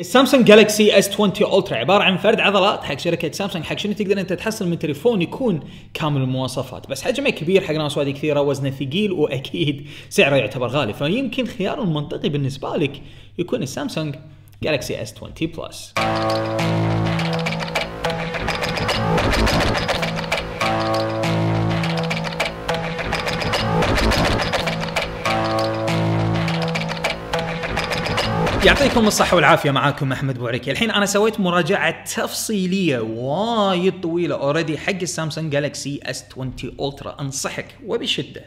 السامسونج جالكسي اس 20 الترا عباره عن فرد عضلات حق شركه سامسونج حق شنو تقدر انت تحصل من تليفون يكون كامل المواصفات بس حجمه كبير حق ناس وايد كثيره وزنه ثقيل واكيد سعره يعتبر غالي فيمكن خيار المنطقي بالنسبه لك يكون السامسونج جالكسي اس 20 بلس يعطيكم الصحة والعافية معاكم أحمد بوريكي الحين أنا سويت مراجعة تفصيلية وايد طويلة اوريدي حق السامسونج جالكسي S20 Ultra أنصحك وبشدة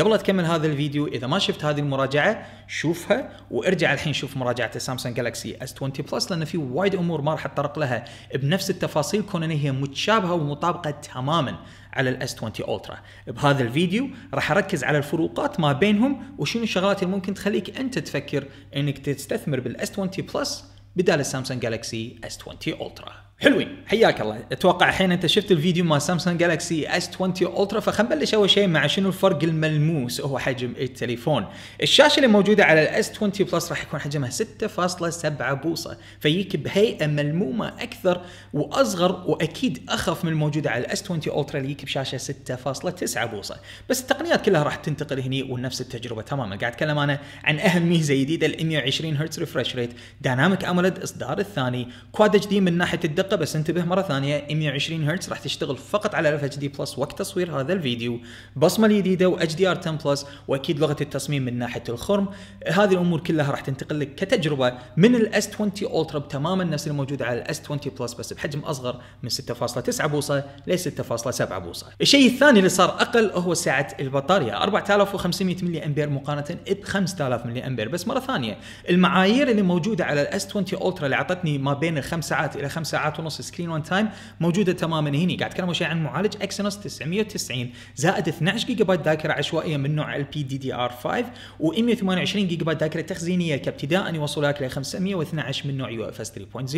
قبل لا تكمل هذا الفيديو اذا ما شفت هذه المراجعه شوفها وارجع الحين شوف مراجعه سامسونج جالكسي اس 20 بلس لان في وايد امور ما راح اتطرق لها بنفس التفاصيل كون هي متشابهه ومطابقه تماما على الاس 20 الترا بهذا الفيديو راح اركز على الفروقات ما بينهم وشنو الشغلات اللي ممكن تخليك انت تفكر انك تستثمر بالاس 20 بلس بدال السامسونج جالكسي اس 20 الترا حلوين حياك الله اتوقع الحين انت شفت الفيديو مال سامسونج جالكسي اس 20 الترا فخلينا نبلش اول شيء مع شنو الفرق الملموس هو حجم التليفون الشاشه اللي موجوده على الاس 20 بلس راح يكون حجمها 6.7 بوصه فيك بهيئه ملمومه اكثر واصغر واكيد اخف من الموجوده على الاس 20 الترا اللي يك بشاشه 6.9 بوصه بس التقنيات كلها راح تنتقل هني ونفس التجربه تماما قاعد اتكلم انا عن اهم ميزه جديده ال 120 هرتز ريفرش ريت دايناميك اموليد اصدار الثاني كواد جديد من ناحيه الدقه دقه بس انتبه مره ثانيه 120 هرتز راح تشتغل فقط على اف اتش دي بلس وقت تصوير هذا الفيديو بصمه و واتش دي ار 10 بلس واكيد لغه التصميم من ناحيه الخرم هذه الامور كلها راح تنتقل لك كتجربه من الاس 20 الترا تماما نفس الموجوده على الاس 20 بلس بس بحجم اصغر من 6.9 بوصه ل 6.7 بوصه الشيء الثاني اللي صار اقل هو سعه البطاريه 4500 ملي امبير مقارنه ب 5000 ملي امبير بس مره ثانيه المعايير اللي موجوده على الاس 20 الترا اللي اعطتني ما بين 5 ساعات الى 5 ساعات ونص سكرين اون تايم موجوده تماما هنا قاعد اتكلم شيء عن معالج اكسينوس 990 زائد 12 جيجا بايت ذاكره عشوائيه من نوع البي دي دي ار 5 و128 جيجا بايت ذاكره تخزينيه كابتداء يوصلك ل 512 من نوع يو اف اس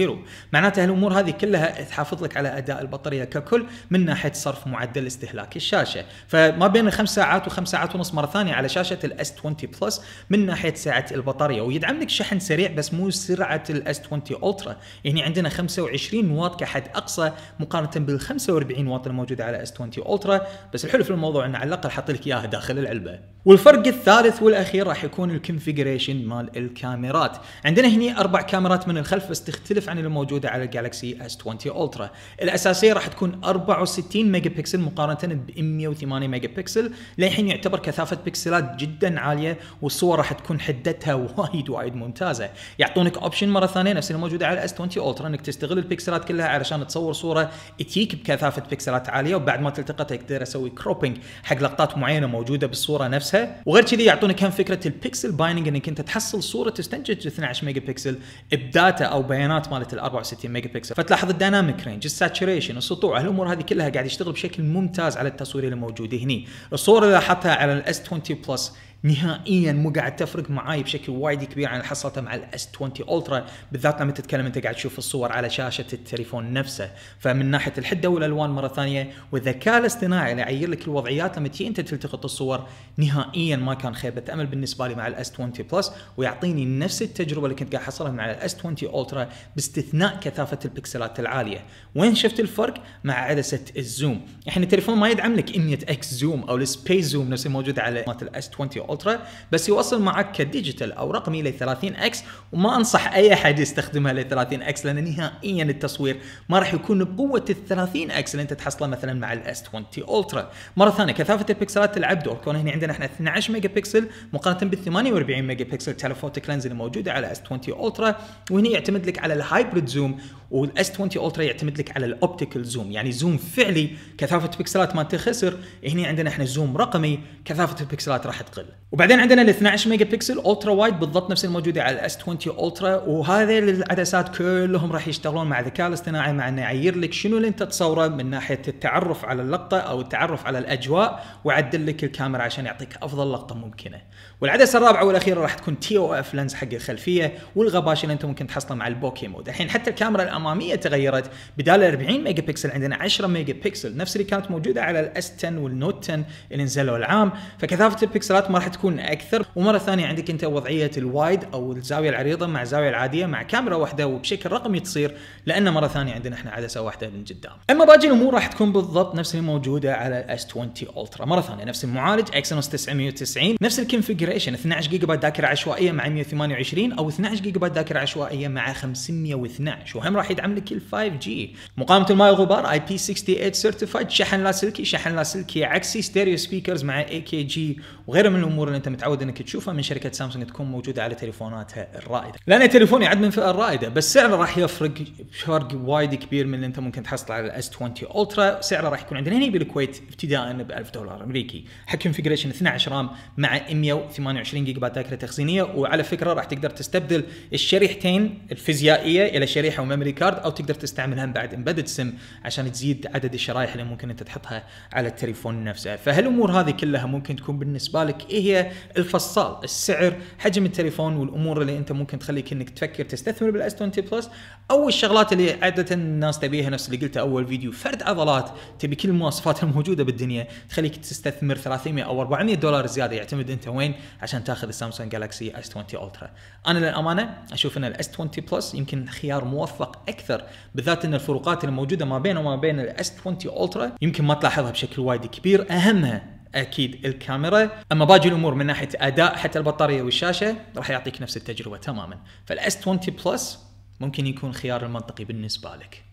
3.0 معناته الامور هذه كلها تحافظ لك على اداء البطاريه ككل من ناحيه صرف معدل استهلاك الشاشه فما بين الخمس ساعات وخمس ساعات ونص مره ثانيه على شاشه الاس 20 بلس من ناحيه سعه البطاريه ويدعم لك شحن سريع بس مو سرعه الاس 20 الترا يعني عندنا 25 20 واط كحد اقصى مقارنه بال 45 واط الموجوده على اس 20 الترا بس الحلو في الموضوع انه على الاقل حاط لك اياها داخل العلبه والفرق الثالث والاخير راح يكون الكونفيجريشن مال الكاميرات عندنا هنا اربع كاميرات من الخلف بس تختلف عن الموجوده على الجالكسي اس 20 الترا الاساسيه راح تكون 64 ميجا بكسل مقارنه ب 108 ميجا بكسل للحين يعتبر كثافه بكسلات جدا عاليه والصور راح تكون حدتها وايد وايد ممتازه يعطونك اوبشن مره ثانيه نفس الموجوده على الاس 20 الترا انك تستغل البكسلات كلها علشان تصور صوره تجيك بكثافه بكسلات عاليه وبعد ما تلتقطها تقدر اسوي كروبنج حق لقطات معينه موجوده بالصوره نفسها نفسها وغير كذي يعطونا كم فكره البيكسل بايننج انك انت تحصل صوره تستنتج 12 ميجا بكسل بداتا او بيانات مالت ال 64 ميجا بكسل فتلاحظ الديناميك رينج الساتشريشن السطوع هالامور هذه كلها قاعد يشتغل بشكل ممتاز على التصوير اللي موجود هني الصوره اللي لاحظتها على الاس 20 بلس نهائيا مو قاعد تفرق معاي بشكل وايد كبير عن اللي حصلته مع الاس 20 الترا بالذات لما تتكلم انت قاعد تشوف الصور على شاشه التليفون نفسه فمن ناحيه الحده والالوان مره ثانيه والذكاء الاصطناعي اللي يعير لك الوضعيات لما تجي انت تلتقط الصور نهائيا ما كان خيبه امل بالنسبه لي مع الاس 20 بلس ويعطيني نفس التجربه اللي كنت قاعد احصلها مع الاس 20 الترا باستثناء كثافه البكسلات العاليه وين شفت الفرق مع عدسه الزوم الحين التليفون ما يدعم لك 100 اكس زوم او السبيس زوم نفس الموجود على مات الاس 20 الترا بس يوصل معك كديجيتال او رقمي ل 30 اكس وما انصح اي احد يستخدمها ل 30 اكس لان نهائيا التصوير ما راح يكون بقوه ال 30 اكس اللي انت تحصله مثلا مع الاس 20 الترا مره ثانيه كثافه البكسلات تلعب دور كون هنا عندنا احنا 12 ميجا بكسل مقارنه بال 48 ميجا بكسل تلفوتك لينز اللي موجوده على اس 20 الترا وهنا يعتمد لك على الهايبريد زوم والاس 20 الترا يعتمد لك على الاوبتيكال زوم يعني زوم فعلي كثافه بكسلات ما تخسر هنا عندنا احنا زوم رقمي كثافه البكسلات راح تقل وبعدين عندنا ال 12 ميجا بكسل الترا وايد بالضبط نفس الموجوده على الاس 20 الترا وهذه العدسات كلهم راح يشتغلون مع الذكاء الاصطناعي مع انه يعير لك شنو اللي انت تصوره من ناحيه التعرف على اللقطه او التعرف على الاجواء ويعدل لك الكاميرا عشان يعطيك افضل لقطه ممكنه. والعدسه الرابعه والاخيره راح تكون تي او اف لينز حق الخلفيه والغباش اللي انت ممكن تحصله مع البوكي مود. الحين حتى الكاميرا الاماميه تغيرت بدال 40 ميجا بكسل عندنا 10 ميجا بكسل نفس اللي كانت موجوده على الاس 10 والنوت 10 اللي نزلوا العام فكثافه البكسلات ما راح تكون تكون اكثر ومره ثانيه عندك انت وضعيه الوايد او الزاويه العريضه مع الزاويه العاديه مع كاميرا واحده وبشكل رقمي تصير لان مره ثانيه عندنا احنا عدسه واحده من قدام اما باقي الامور راح تكون بالضبط نفس اللي موجوده على الاس 20 الترا مره ثانيه نفس المعالج اكسنوس 990 نفس الكونفجريشن 12 جيجا بايت ذاكره عشوائيه مع 128 او 12 جيجا بايت ذاكره عشوائيه مع 512 وهم راح يدعم لك ال 5 جي مقاومه الماء والغبار اي بي 68 سيرتيفايد شحن لاسلكي شحن لاسلكي عكسي ستيريو سبيكرز مع اي كي جي وغيره من الامور اللي انت متعود انك تشوفها من شركه سامسونج تكون موجوده على تليفوناتها الرائده لان تليفوني يعد من الفئه الرائده بس سعره راح يفرق فرق وايد كبير من اللي انت ممكن تحصل على الاس 20 الترا سعره راح يكون عندنا هنا بالكويت ابتداء ب 1000 دولار امريكي حق كونفجريشن 12 رام مع 128 جيجا بايت ذاكره تخزينيه وعلى فكره راح تقدر تستبدل الشريحتين الفيزيائيه الى شريحه وميموري كارد او تقدر تستعملها بعد امبيدد سم عشان تزيد عدد الشرايح اللي ممكن انت تحطها على التليفون نفسه فهالامور هذه كلها ممكن تكون بالنسبه لك إيه هي هي الفصال السعر حجم التليفون والامور اللي انت ممكن تخليك انك تفكر تستثمر بالاس 20 بلس او الشغلات اللي عاده الناس تبيها نفس اللي قلته اول فيديو فرد عضلات تبي كل المواصفات الموجوده بالدنيا تخليك تستثمر 300 او 400 دولار زياده يعتمد انت وين عشان تاخذ السامسونج جالكسي اس 20 الترا انا للامانه اشوف ان الاس 20 بلس يمكن خيار موفق اكثر بالذات ان الفروقات الموجوده ما بينه وما بين الاس 20 الترا يمكن ما تلاحظها بشكل وايد كبير اهمها اكيد الكاميرا اما باقي الامور من ناحيه اداء حتى البطاريه والشاشه راح يعطيك نفس التجربه تماما فالاس 20 بلس ممكن يكون خيار المنطقي بالنسبه لك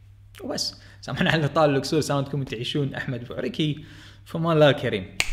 وبس سامحنا على طال الكسور ساوندكم تعيشون احمد بوعركي فما الله كريم